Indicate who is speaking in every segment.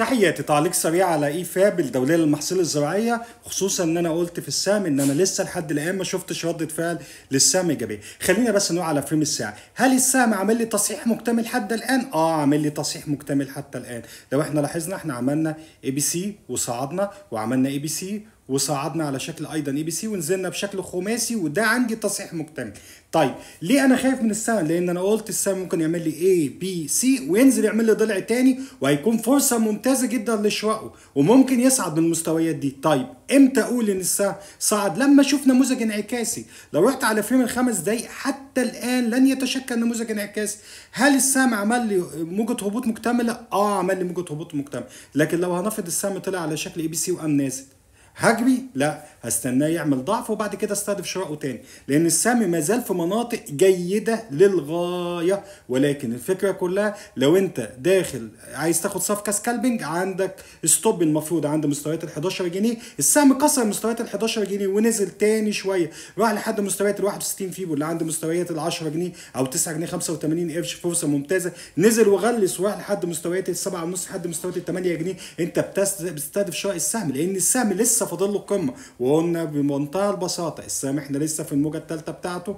Speaker 1: تحياتي تعليق سريع على اي فاب الدوليه للمحاصيل الزراعيه خصوصا ان انا قلت في السهم ان انا لسه لحد الان ما شفتش رده فعل للسهم ايجابيه خلينا بس نروح على فريم الساعه هل السهم عامل لي تصحيح مكتمل حتى الان اه عامل لي تصحيح مكتمل حتى الان لو احنا لاحظنا احنا عملنا اي بي سي وصعدنا وعملنا اي بي سي وصعدنا على شكل ايضا اي بي سي ونزلنا بشكل خماسي وده عندي تصحيح مكتمل طيب ليه انا خايف من السهم لان انا قلت السهم ممكن يعمل لي اي بي سي وينزل يعمل لي ضلع تاني وهيكون فرصه ممتازه جدا لشوائه وممكن يصعد من المستويات دي طيب امتى اقول ان السهم صعد لما اشوف نموذج انعكاسي لو رحت على فريم الخمس دقايق حتى الان لن يتشكل نموذج انعكاسي هل السهم عمل لي موجه هبوط مكتمله اه عمل لي موجه هبوط مكتمله لكن لو هنفرض السهم طلع على شكل اي بي سي وقام نازل هجري لا هستناه يعمل ضعف وبعد كده استهدف شراءه تاني لان السهم ما زال في مناطق جيده للغايه ولكن الفكره كلها لو انت داخل عايز تاخد صفقه سكالبنج عندك ستوب المفروض عند مستويات ال 11 جنيه السهم كسر مستويات ال 11 جنيه ونزل تاني شويه راح لحد مستويات ال 61 فيبو اللي عند مستويات ال 10 جنيه او 9 جنيه 85 قرش فرصه ممتازه نزل وغلس وراح لحد مستويات ال 7 ونص لحد مستويات ال 8 جنيه انت بتستهدف شراء السهم لان السهم لسه لسه فاضل له القمه وقلنا بمنتهى البساطه السامح احنا لسه في الموجه الثالثه بتاعته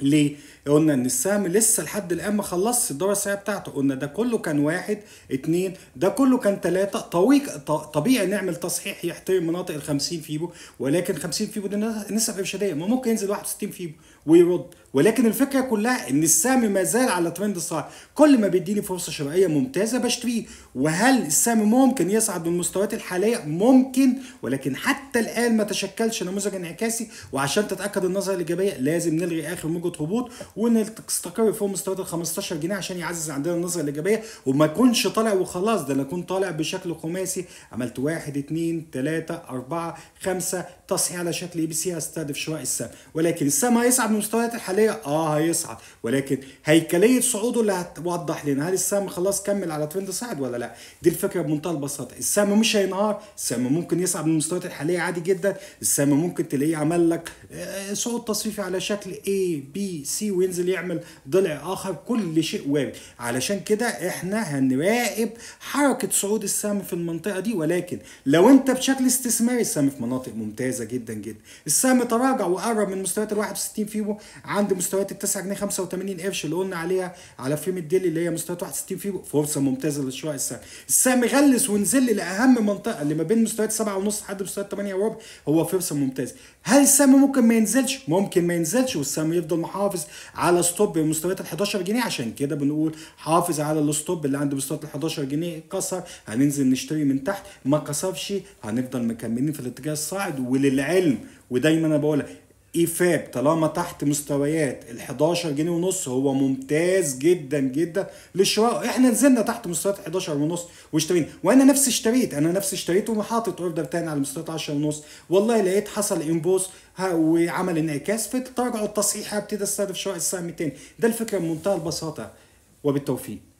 Speaker 1: ليه؟ قلنا ان السهم لسه لحد الان ما خلصش الدوره السعريه بتاعته، قلنا ده كله كان واحد، اتنين، ده كله كان تلاته، طويق طبيعي نعمل تصحيح يحترم مناطق ال 50 فيبو، ولكن 50 فيبو دي نسب ارشاديه، ما ممكن ينزل 61 فيبو ويرد، ولكن الفكره كلها ان السهم ما زال على ترند صاعد، كل ما بيديني فرصه شرائيه ممتازه بشتريه، وهل السهم ممكن يصعد من المستويات الحاليه؟ ممكن، ولكن حتى الان ما تشكلش نموذج انعكاسي، وعشان تتاكد النظره الايجابيه لازم نلغي اخر موجه هبوط وان تستقر فوق مستويات ال 15 جنيه عشان يعزز عندنا النظره الايجابيه وما اكونش طالع وخلاص ده انا اكون طالع بشكل خماسي عملت 1 2 3 4 5 تصحيح على شكل اي بي سي هستهدف شراء السهم ولكن السهم هيصعد من المستويات الحاليه اه هيصعد ولكن هيكليه صعوده اللي هتوضح لنا هل السهم خلاص كمل على ترند صاعد ولا لا دي الفكره بمنتهى البساطه السهم مش هينهار السهم ممكن يصعد من المستويات الحاليه عادي جدا السهم ممكن تلاقيه عمل لك آه، صعود تصفيفي على شكل اي بي سي وينزل يعمل ضلع اخر كل شيء وارد علشان كده احنا هنراقب حركه صعود السهم في المنطقه دي ولكن لو انت بشكل استثماري السهم في مناطق ممتازه جدا جدا السهم تراجع وقرب من مستويات ال 61 فيبو عند مستويات ال 9 جنيه 85 قرش اللي قلنا عليها على فريم الديلي اللي هي مستويات 61 فيبو فرصه ممتازه لشراء السهم السهم غلس ونزل لاهم منطقه اللي ما بين مستويات 7 ونص لحد مستويات 8 وربع هو فرصه ممتازه هل السهم ممكن ما ينزلش ممكن ما ينزلش والسهم يفضل محافظ على ستوب بمستويات ال 11 جنيه عشان كده بنقول حافظ على الستوب اللي عند مستويات ال 11 جنيه كسر هننزل نشتري من تحت ما كسرش هنفضل مكملين في الاتجاه الصاعد وللعلم ودايما انا بقولها ايفاب طالما تحت مستويات ال 11 جنيه ونص هو ممتاز جدا جدا للشراء احنا نزلنا تحت مستويات 11 ونص واشترينا وانا نفسي اشتريت انا نفسي اشتريت وحاطط اوردر تاني على مستويات 10 ونص والله لقيت حصل انبوس وعمل انعكاس في التراجع ابتدي هبتدي استهدف شراء السهم تاني ده الفكره بمنتهى البساطه وبالتوفيق